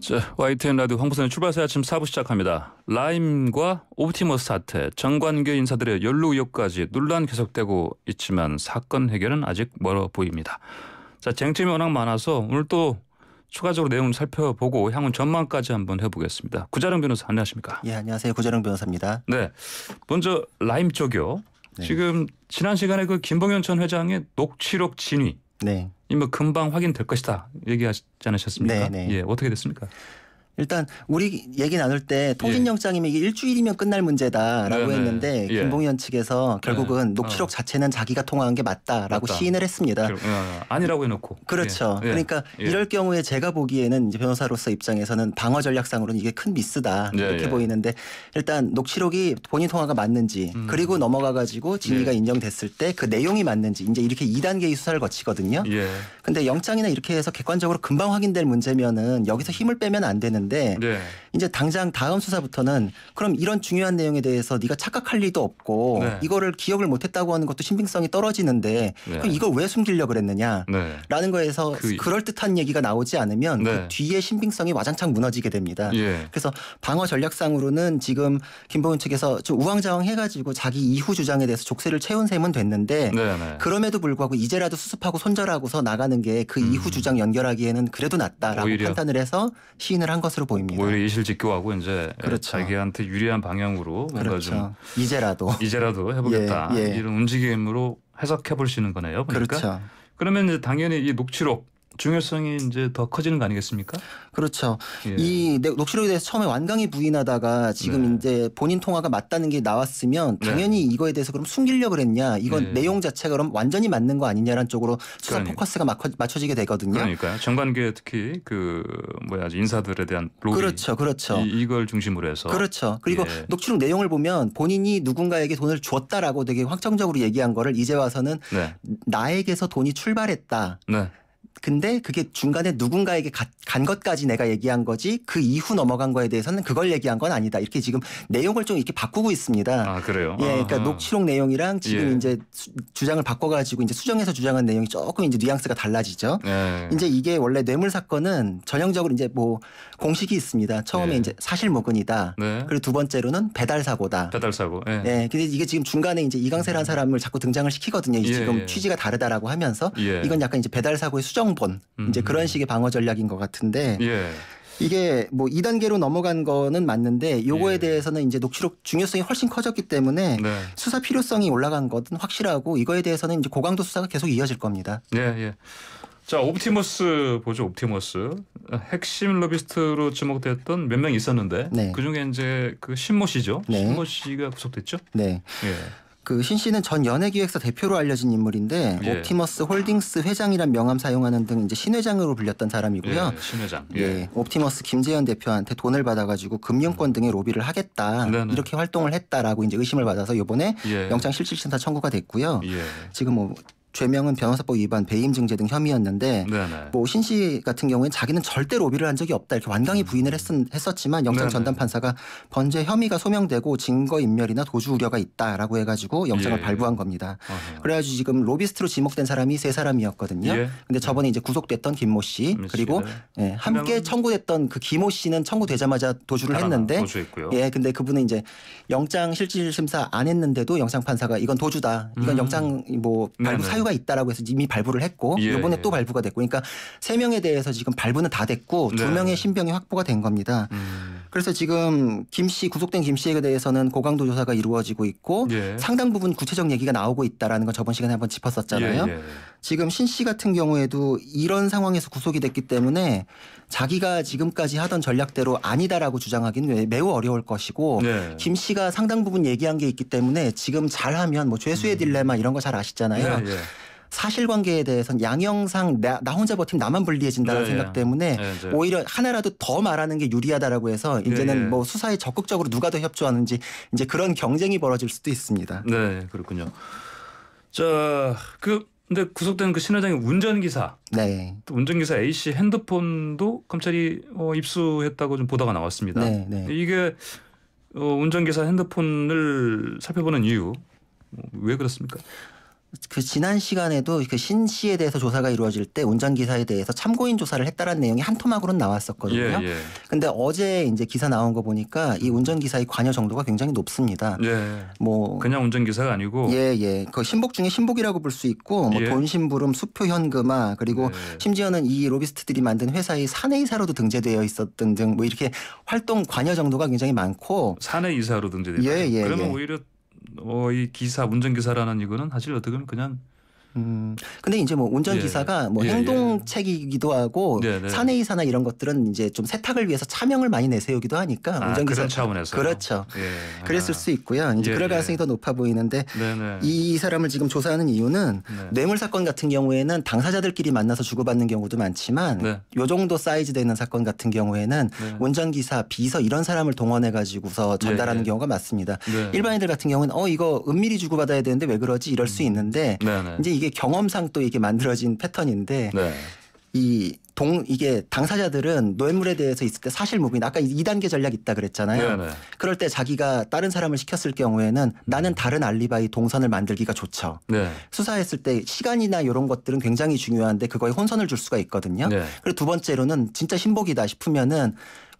자, YTN 라디오 황보선의 출발새 아침 4부 시작합니다. 라임과 옵티머스 사태, 정관계 인사들의 연루 의혹까지 논란 계속되고 있지만 사건 해결은 아직 멀어 보입니다. 자, 쟁점이 워낙 많아서 오늘 또 추가적으로 내용을 살펴보고 향후 전망까지 한번 해보겠습니다. 구자룡 변호사 안녕하십니까? 예, 안녕하세요. 구자룡 변호사입니다. 네, 먼저 라임 쪽이요. 네. 지금 지난 시간에 그 김봉현 전 회장의 녹취록 진위 네. 이뭐 금방 확인될 것이다 얘기하지 않으셨습니까? 네, 네. 예, 어떻게 됐습니까? 일단 우리 얘기 나눌 때통신영장이면 예. 이게 일주일이면 끝날 문제다라고 네네. 했는데 예. 김봉현 측에서 네. 결국은 네. 녹취록 어. 자체는 자기가 통화한 게 맞다라고 맞다. 시인을 했습니다. 결, 어, 아, 아니라고 해놓고. 그렇죠. 예. 예. 그러니까 예. 이럴 경우에 제가 보기에는 이제 변호사로서 입장에서는 방어 전략상으로는 이게 큰 미스다 이렇게 보이는데 일단 녹취록이 본인 통화가 맞는지 음. 그리고 넘어가 가지고 진위가 인정됐을 때 그 내용이 맞는지 이제 이렇게 2단계의 수사를 거치거든요. 예. 근데 영장이나 이렇게 해서 객관적으로 금방 확인될 문제면은 여기서 힘을 빼면 안 되는. 있는데 네. 이제 당장 다음 수사부터는 그럼 이런 중요한 내용에 대해서 네가 착각할 리도 없고 네. 이거를 기억을 못했다고 하는 것도 신빙성이 떨어지는데 네. 그럼 이걸 왜 숨기려 그랬느냐라는 네. 거에서 그... 럴 듯한 얘기가 나오지 않으면 그 네. 뒤에 신빙성이 와장창 무너지게 됩니다. 예. 그래서 방어 전략상으로는 지금 김보은 측에서 좀 우왕좌왕 해가지고 자기 이후 주장에 대해서 족쇄를 채운 셈은 됐는데 네, 네. 그럼에도 불구하고 이제라도 수습하고 손절하고서 나가는 게그 음. 이후 주장 연결하기에는 그래도 낫다라고 판단을 해서 시인을 한 것으로 보입니다. 사실직교하고 이제 그렇죠. 자기한테 유리한 방향으로 뭔가 그렇죠. 좀 이제라도 이제라도 예, 해보겠다 예, 예. 이런 움직임으로 해석해 볼 수 있는 거네요. 그러니까 그렇죠. 그러면 이제 당연히 이 녹취록 중요성이 이제 더 커지는 거 아니겠습니까? 그렇죠. 예. 이 네, 녹취록에 대해서 처음에 완강히 부인하다가 지금 네. 이제 본인 통화가 맞다는 게 나왔으면 네. 당연히 네. 이거에 대해서 그럼 숨기려 그랬냐? 이건 네. 내용 자체가 그럼 완전히 맞는 거 아니냐라는 쪽으로 수사 그러니까. 포커스가 맞춰, 지게 되거든요. 그러니까 정관계 특히 그 뭐야 인사들에 대한 로비 그렇죠, 그렇죠. 이, 걸 중심으로 해서 그렇죠. 그리고 예. 녹취록 내용을 보면 본인이 누군가에게 돈을 줬다라고 되게 확정적으로 얘기한 거를 이제 와서는 네. 나에게서 돈이 출발했다. 근데 그게 중간에 누군가에게 간 것까지 내가 얘기한 거지 그 이후 넘어간 거에 대해서는 그걸 얘기한 건 아니다. 이렇게 지금 내용을 좀 이렇게 바꾸고 있습니다. 아, 그래요? 예. 그러니까 아하. 녹취록 내용이랑 지금 예. 이제 주장을 바꿔 가지고 이제 수정해서 주장한 내용이 조금 이제 뉘앙스가 달라지죠. 예. 이제 이게 원래 뇌물 사건은 전형적으로 이제 뭐 공식이 있습니다. 처음에 예. 이제 사실모근이다. 네. 그리고 두 번째로는 배달 사고다. 배달 사고. 예. 예. 근데 이게 지금 중간에 이제 이강세라는 음. 사람을 자꾸 등장을 시키거든요. 예, 지금 예. 취지가 다르다라고 하면서 예. 이건 약간 이제 배달 사고의 수정 확정본 음. 이제 그런 음. 식의 방어 전략인 것 같은데 예. 이게 뭐 2단계로 넘어간 거는 맞는데 요거에 예. 대해서는 이제 녹취록 중요성이 훨씬 커졌기 때문에 네. 수사 필요성이 올라간 것은 확실하고 이거에 대해서는 이제 고강도 수사가 계속 이어질 겁니다. 예, 예. 자, 옵티머스 보죠. 옵티머스 핵심 로비스트로 지목됐던 몇 명 있었는데 네. 그 중에 이제 그 신모 씨죠. 네. 신모 씨가 구속됐죠. 네. 예. 그신 씨는 전 연예기획사 대표로 알려진 인물인데 예. 옵티머스 홀딩스 회장이란 명함 사용하는 등 이제 신회장으로 불렸던 사람이고요. 예, 신회장. 예. 예. 옵티머스 김재현 대표한테 돈을 받아가지고 금융권 등의 로비를 하겠다 네네. 이렇게 활동을 했다라고 이제 의심을 받아서 이번에 예. 영장 실질심사 청구가 됐고요. 예. 지금 뭐 죄명은 변호사법 위반, 배임증제 등 혐의였는데 뭐신씨 같은 경우에는 자기는 절대 로비를 한 적이 없다 이렇게 완강히 음. 부인을 했, 었지만 영장 네네. 전담 판사가 번제 혐의가 소명되고 증거 인멸이나 도주 우려가 있다라고 해가지고 영장을 예. 발부한 겁니다. 어허. 그래가지고 지금 로비스트로 지목된 사람이 세 사람이었거든요. 예. 근데 저번에 이제 구속됐던 김모 씨 그리고 예, 함께 청구됐던 그 김모 씨는 청구되자마자 도주를 했는데 도주했고요. 예 근데 그분은 이제 영장 실질 심사 안 했는데도 영장 판사가 이건 도주다 이건 음. 영장 뭐 발부 사유 사유가 있다라고 해서 이미 발부를 했고 예. 이번에 또 예. 발부가 됐고 그러니까 세 명에 대해서 지금 발부는 다 됐고 두 네. 명의 신병이 확보가 된 겁니다. 음. 그래서 지금 김 씨 구속된 김 씨에 대해서는 고강도 조사가 이루어지고 있고 예. 상당 부분 구체적 얘기가 나오고 있다라는 건 저번 시간에 한번 짚었었잖아요. 예, 예. 지금 신 씨 같은 경우에도 이런 상황에서 구속이 됐기 때문에 자기가 지금까지 하던 전략대로 아니다라고 주장하기는 매우 어려울 것이고 네. 김 씨가 상당 부분 얘기한 게 있기 때문에 지금 잘하면 뭐 죄수의 음. 딜레마 이런 거 잘 아시잖아요. 예, 예. 사실관계에 대해서는 양형상 나, 나 혼자 버티면 나만 불리해진다는 네, 생각 네. 때문에 네, 네, 오히려 하나라도 더 말하는 게 유리하다라고 해서 예, 이제는 네. 뭐 수사에 적극적으로 누가 더 협조하는지 이제 그런 경쟁이 벌어질 수도 있습니다. 네, 그렇군요. 자, 그 근데 구속된 그 신회장의 운전기사, 네. 또 운전기사 A 씨 핸드폰도 검찰이 어, 입수했다고 좀 보도가 나왔습니다. 네, 네. 이게 어, 운전기사 핸드폰을 살펴보는 이유 뭐, 왜 그렇습니까? 그 지난 시간에도 그신 씨에 대해서 조사가 이루어질 때 운전 기사에 대해서 참고인 조사를 했다라는 내용이 한 토막으로 나왔었거든요. 예, 예. 근데 어제 이제 기사 나온 거 보니까 이 운전 기사의 관여 정도가 굉장히 높습니다. 예. 뭐 그냥 운전 기사가 아니고 예, 예. 그 신복 중에 신복이라고 볼 수 있고 뭐 예. 돈 심부름, 수표 현금화 그리고 예. 심지어는 이 로비스트들이 만든 회사의 사내 이사로도 등재되어 있었던 등 뭐 이렇게 활동 관여 정도가 굉장히 많고 사내 이사로 등재되다. 예, 예. 그러면 예. 오히려 어이 기사 운전기사라는 이거는 사실 어떻게 보면 그냥 음. 근데 이제 뭐 운전 예. 기사가 뭐 예. 뭐 예. 행동책이기도 하고 예. 사내이사나 이런 것들은 이제 좀 세탁을 위해서 차명을 많이 내세우기도 하니까 아, 운전 기사 차원에서 그렇죠. 예. 아. 그랬을 수 있고요. 이제 예, 그럴 가능성이 더 높아 보이는데 네이 사람을 지금 조사하는 이유는 네. 뇌물 사건 같은 경우에는 당사자들끼리 만나서 주고받는 경우도 많지만 네. 요 정도 사이즈 되는 사건 같은 경우에는 네. 운전 기사, 비서 이런 사람을 동원해 가지고서 전달하는 경우가 많습니다. 네. 일반인들 같은 경우는 어 이거 은밀히 주고받아야 되는데 왜 그러지 이럴 수 음. 있는데 이제 이게 경험상 또 이게 만들어진 패턴인데 네. 이 동, 이게 당사자들은 노예물에 대해서 있을 때 사실 무빙, 아까 이단계 전략 있다 그랬잖아요. 네네. 네. 그럴 때 자기가 다른 사람을 시켰을 경우에는 나는 음. 다른 알리바이 동선을 만들기가 좋죠. 네. 수사했을 때 시간이나 이런 것들은 굉장히 중요한데 그거에 혼선을 줄 수가 있거든요. 네. 그리고 두 번째로는 진짜 신복이다 싶으면은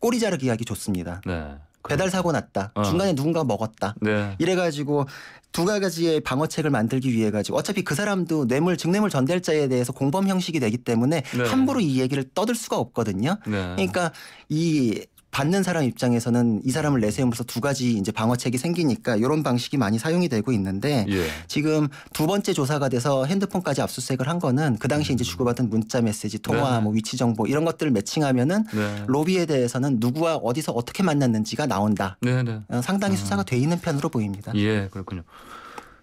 꼬리 자르기 하기 좋습니다. 네. 그러니까. 배달 사고 났다. 어. 중간에 누군가 먹었다. 네. 이래가지고 두 가지의 방어책을 만들기 위해 가지고 어차피 그 사람도 뇌물 증뇌물 전달자에 대해서 공범 형식이 되기 때문에 네. 함부로 이 얘기를 떠들 수가 없거든요. 네. 그러니까 이 받는 사람 입장에서는 이 사람을 내세우면서 두 가지 이제 방어책이 생기니까 이런 방식이 많이 사용이 되고 있는데 예. 지금 두 번째 조사가 돼서 핸드폰까지 압수수색을 한 거는 그 당시 이제 음. 주고받은 문자 메시지, 통화, 네. 뭐 위치 정보 이런 것들을 매칭하면은 네. 로비에 대해서는 누구와 어디서 어떻게 만났는지가 나온다. 네, 네. 어, 상당히 아. 수사가 아. 돼 있는 편으로 보입니다. 예, 그렇군요.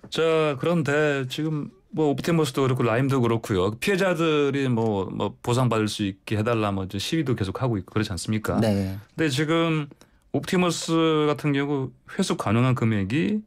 자, 그런데 지금 뭐 옵티머스도 그렇고 라임도 그렇고요. 피해자들이 뭐, 뭐 보상받을 수 있게 해달라 뭐 시위도 계속 하고 있고 그렇지 않습니까? 네. 근데 지금 옵티머스 같은 경우 회수 가능한 금액이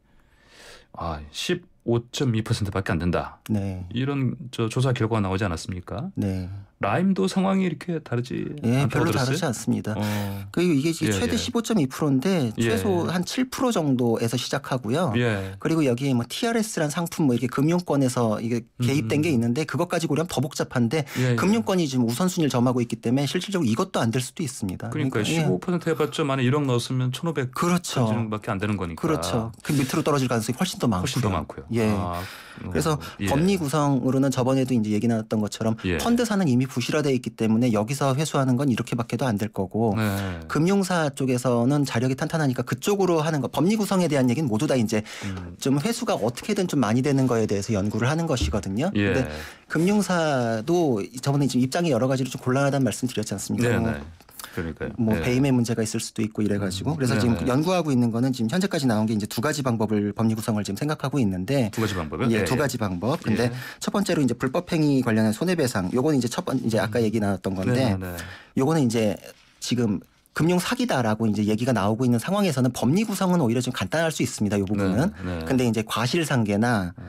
아 15.2%밖에 안 된다. 네. 이런 저 조사 결과가 나오지 않았습니까? 네. 라임도 상황이 이렇게 다르지 예, 별로 들었어요? 다르지 않습니다. 어. 그리고 이게 예, 최대 예. 15.2%인데 예. 최소 예. 한7% 정도에서 시작하고요. 예. 그리고 여기에 뭐 TRS란 상품 뭐 이게 금융권에서 이게 개입된 음. 게 있는데 그것까지 고려하면 더 복잡한데 금융권이 지금 우선순위를 점하고 있기 때문에 실질적으로 이것도 안 될 수도 있습니다. 그러니까, 그러니까 15% 해봤자 만에 1억 넣었으면 1,500 그렇죠. 밖에 안 되는 거니까. 그렇죠. 그 밑으로 떨어질 가능성이 훨씬 더 많고요. 훨씬 더 많고요. 예. 아, 뭐, 그래서 법리 구성으로는 저번에도 이제 얘기 나왔던 것처럼 펀드 사는 이미 이미 부실화돼 있기 때문에 여기서 회수하는 건 이렇게밖에도 안 될 거고 네. 금융사 쪽에서는 자력이 탄탄하니까 그쪽으로 하는 거 법리 구성에 대한 얘기는 모두 다 이제 음. 좀 회수가 어떻게든 좀 많이 되는 거에 대해서 연구를 하는 것이거든요. 예. 근데 금융사도 저번에 지금 입장이 여러 가지로 좀 곤란하다는 말씀 드렸지 않습니까? 네, 네. 뭐 그러니까요. 뭐 네. 배임의 문제가 있을 수도 있고 이래가지고 음. 그래서 네, 지금 예. 연구하고 있는 거는 지금 현재까지 나온 게 이제 두 가지 방법을 법리 구성을 지금 생각하고 있는데 두 가지 방법이요? 예, 예 두 가지 방법. 근데 첫 번째로 이제 불법행위 관련한 손해배상. 요거는 이제 첫번 이제 아까 음. 얘기 나왔던 건데 네, 네, 네. 요거는 이제 지금 금융 사기다라고 이제 얘기가 나오고 있는 상황에서는 법리 구성은 오히려 좀 간단할 수 있습니다. 요 부분은. 네, 네. 근데 이제 과실상계나 네.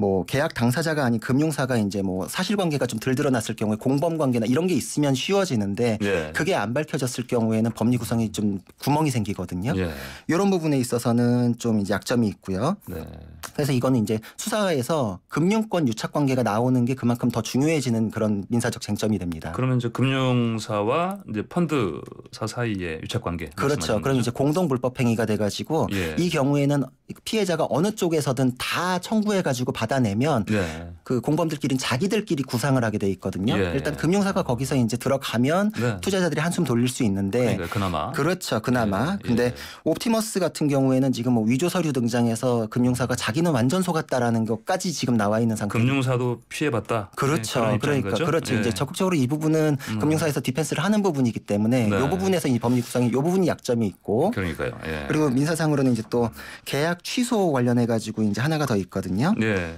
뭐 계약 당사자가 아닌 금융사가 이제 뭐 사실관계가 좀 덜 드러났을 경우에 공범관계나 이런 게 있으면 쉬워지는데 예. 그게 안 밝혀졌을 경우에는 법리 구성이 좀 구멍이 생기거든요. 예. 이런 부분에 있어서는 좀 이제 약점이 있고요. 네. 그래서 이거는 이제 수사에서 금융권 유착관계가 나오는 게 그만큼 더 중요해지는 그런 민사적 쟁점이 됩니다. 그러면 이제 금융사와 이제 펀드사 사이의 유착관계 그렇죠. 그럼 이제 공동 불법 행위가 돼가지고 예. 이 경우에는 피해자가 어느 쪽에서든 다 청구해가지고 받 받아내면 네. 그 공범들끼리 자기들끼리 구상을 하게 돼 있거든요. 예. 일단 금융사가 거기서 이제 들어가면 네. 투자자들이 한숨 돌릴 수 있는데 그러니까 그나마 그렇죠. 그나마 예. 근데 예. 옵티머스 같은 경우에는 지금 뭐 위조 서류 등장해서 금융사가 자기는 완전 속았다라는 것까지 지금 나와 있는 상태. 금융사도 피해봤다. 그렇죠. 그러니까 거죠? 그렇죠. 예. 이제 적극적으로 이 부분은 음. 금융사에서 디펜스를 하는 부분이기 때문에 네. 이 부분에서 이법률구상이이 부분이 약점이 있고 그러니까요. 예. 그리고 민사상으로는 이제 또 계약 취소 관련해 가지고 이제 하나가 더 있거든요. 네.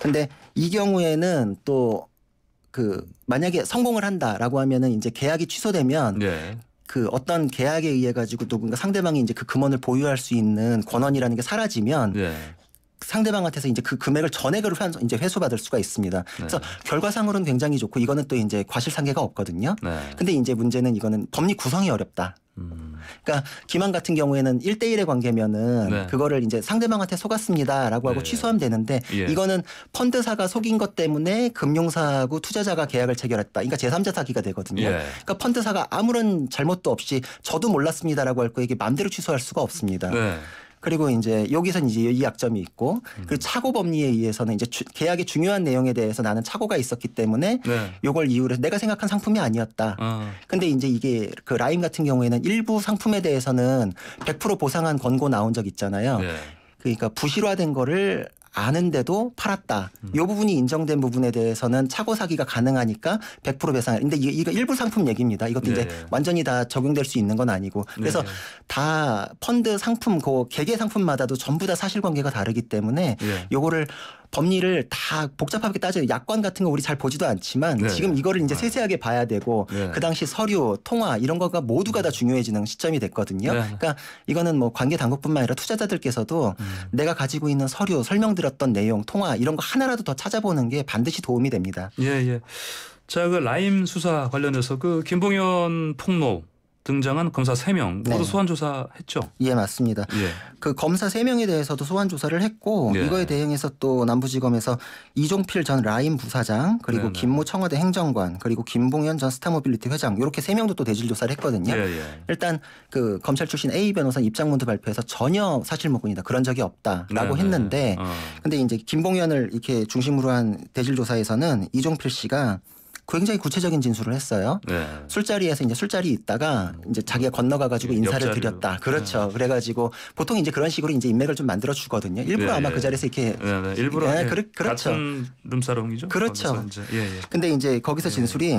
근데 이 경우에는 또 그 만약에 성공을 한다라고 하면은 이제 계약이 취소되면 네. 그 어떤 계약에 의해 가지고 누군가 상대방이 이제 그 금원을 보유할 수 있는 권한이라는 게 사라지면 예. 상대방한테서 이제 그 금액을 전액으로 환, 이제 회수받을 수가 있습니다. 네. 그래서 결과상으로는 굉장히 좋고 이거는 또 이제 과실상계가 없거든요. 네. 근데 이제 문제는 이거는 법리 구성이 어렵다. 음. 그러니까 기망 같은 경우에는 1대1의 관계면은 네. 그거를 이제 상대방한테 속았습니다라고 하고 네. 취소하면 되는데 예. 이거는 펀드사가 속인 것 때문에 금융사하고 투자자가 계약을 체결했다. 그러니까 제3자 사기가 되거든요. 예. 그러니까 펀드사가 아무런 잘못도 없이 저도 몰랐습니다라고 할거 이게 마음대로 취소할 수가 없습니다. 네. 그리고 이제 여기선 이제 이 약점이 있고 음. 그 착오 법리에 의해서는 이제 주, 계약의 중요한 내용에 대해서 나는 착오가 있었기 때문에 네. 요걸 이유로 내가 생각한 상품이 아니었다. 아. 근데 이제 이게 그 라임 같은 경우에는 일부 상품에 대해서는 100% 보상한 권고 나온 적 있잖아요. 네. 그러니까 부실화된 거를 아는데도 팔았다. 음. 부분이 인정된 부분에 대해서는 착오 사기가 가능하니까 100% 배상. 근데 이게, 이거 일부 상품 얘기입니다. 이것도 네 이제 완전히 다 적용될 수 있는 건 아니고. 그래서 네다 펀드 상품 그 개개 상품마다도 전부 다 사실관계가 다르기 때문에 예. 요거를 법리를 다 복잡하게 따져요. 약관 같은 거 우리 잘 보지도 않지만 네. 지금 이거를 이제 네. 세세하게 봐야 되고 네. 그 당시 서류, 통화 이런 거가 모두가 다 중요해지는 시점이 됐거든요. 네. 그러니까 이거는 뭐 관계 당국뿐만 아니라 투자자들께서도 음. 내가 가지고 있는 서류, 설명드렸던 내용, 통화 이런 거 하나라도 더 찾아보는 게 반드시 도움이 됩니다. 예, 예. 자, 그 라임 수사 관련해서 그 김봉현 폭로 등장한 검사 세 명 모두 네. 소환 조사했죠. 예, 맞습니다. 예. 그 검사 세명에 대해서도 소환 조사를 했고 예. 이거에 대응해서 또 남부지검에서 이종필 전 라임 부사장 그리고 네네. 김모 청와대 행정관 그리고 김봉현 전 스타모빌리티 회장 이렇게 세명도또 대질 조사를 했거든요. 예, 예, 일단 그 검찰 출신 A 변호사 입장문도 발표해서 전혀 사실무근이다. 그런 적이 없다라고 네네. 했는데 어. 근데 이제 김봉현을 이렇게 중심으로 한 대질 조사에서는 이종필 씨가 굉장히 구체적인 진술을 했어요. 네. 술자리에서 이제 술자리 있다가 이제 자기가 건너가 가지고 예, 인사를 옆자리로. 드렸다. 네. 그렇죠. 그래 가지고 보통 이제 그런 식으로 이제 인맥을 좀 만들어 주거든요. 일부러 예, 아마 예. 그 자리에서 이렇게 네, 네. 일부러 예, 그, 렇죠 같은 룸사롱이죠. 그렇죠. 이제. 근데 이제 거기서 진술이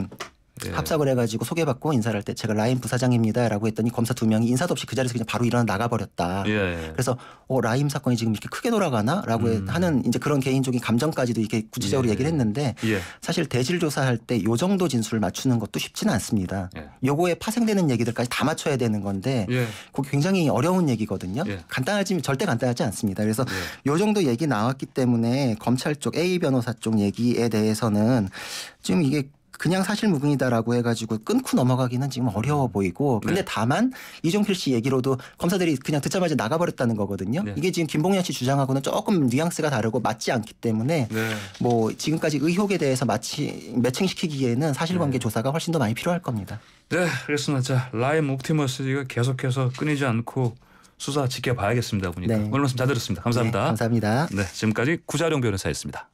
네. 합석을 해가지고 소개받고 인사를 할 때 제가 라임 부사장입니다라고 했더니 검사 두 명이 인사도 없이 그 자리에서 그냥 바로 일어나 나가버렸다. 예, 예. 그래서 어 라임 사건이 지금 이렇게 크게 돌아가나라고 음. 하는 이제 그런 개인적인 감정까지도 이렇게 구체적으로 예. 예. 얘기를 했는데 예. 사실 대질 조사할 때 요 정도 진술을 맞추는 것도 쉽지는 않습니다. 예. 요거에 파생되는 얘기들까지 다 맞춰야 되는 건데 그게 굉장히 어려운 얘기거든요. 간단하지 절대 간단하지 않습니다. 그래서 요 정도 얘기 나왔기 때문에 검찰 쪽 A 변호사 쪽 얘기에 대해서는 지금 이게 그냥 사실무근이다라고 해가지고 끊고 넘어가기는 지금 어려워 음. 보이고 근데 네. 다만 이종필 씨 얘기로도 검사들이 그냥 듣자마자 나가버렸다는 거거든요. 네. 이게 지금 김봉현 씨 주장하고는 조금 뉘앙스가 다르고 맞지 않기 때문에 네. 뭐 지금까지 의혹에 대해서 마치 매칭시키기에는 사실관계 네. 조사가 훨씬 더 많이 필요할 겁니다. 네, 그렇습니다 자, 라임 옥티머스가 계속해서 끊이지 않고 수사 지켜봐야겠습니다. 보니까 네. 오늘 말씀 잘 들었습니다. 감사합니다. 네, 감사합니다. 네, 지금까지 구자룡 변호사였습니다.